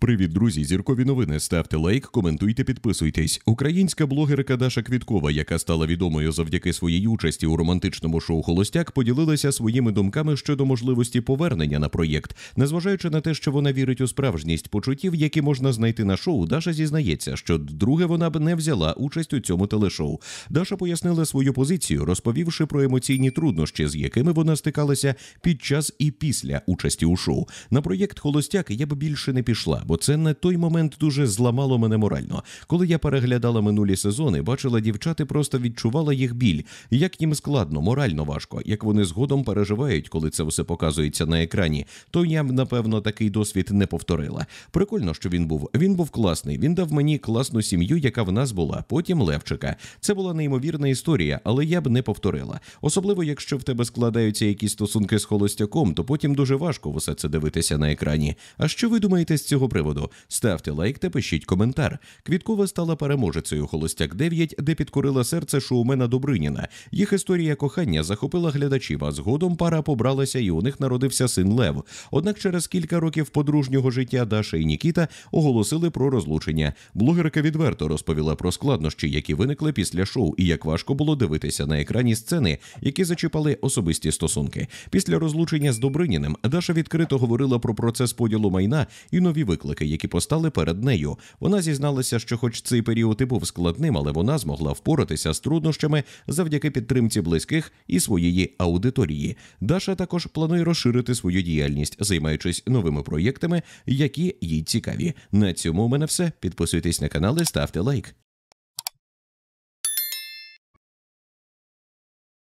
Привіт, друзі! Зіркові новини. Ставте лайк, коментуйте, підписуйтесь. Українська блогерка Даша Квіткова, яка стала відомою завдяки своїй участі у романтичному шоу Холостяк, поділилася своїми думками щодо можливості повернення на проєкт. Незважаючи на те, що вона вірить у справжність почуттів, які можна знайти на шоу, Даша зізнається, що друге вона б не взяла участь у цьому телешоу. Даша пояснила свою позицію, розповівши про емоційні труднощі, з якими вона стикалася під час і після участі у шоу. На проєкт Холостяк я б більше не пішла бо це на той момент дуже зламало мене морально. Коли я переглядала минулі сезони, бачила дівчата, просто відчувала їх біль, як їм складно, морально важко, як вони згодом переживають, коли це все показується на екрані. То я напевно такий досвід не повторила. Прикольно, що він був. Він був класний. Він дав мені класну сім'ю, яка в нас була. Потім Левчика. Це була неймовірна історія, але я б не повторила. Особливо, якщо в тебе складаються якісь стосунки з холостяком, то потім дуже важко все це дивитися на екрані. А що ви думаєте з цього приводу? приводу. Ставте лайк та пишіть коментар. Квіткова стала переможецею Холостяк 9 де підкорила серце шоумена Добриніна. Їх історія кохання захопила глядачів, а згодом пара побралася, і у них народився син Лев. Однак через кілька років подружнього життя Даша і Нікіта оголосили про розлучення. Блогерка відверто розповіла про складнощі, які виникли після шоу, і як важко було дивитися на екрані сцени, які зачіпали особисті стосунки. Після розлучення з Добриніним Даша відкрито говорила про процес поділу майна і нові виклики виклики, які постали перед нею. Вона зізналася, що, хоч цей період і був складним, але вона змогла впоратися з труднощами завдяки підтримці близьких і своєї аудиторії. Даша також планує розширити свою діяльність, займаючись новими проєктами, які їй цікаві. На цьому у мене все. Підписуйтесь на канал і ставте лайк.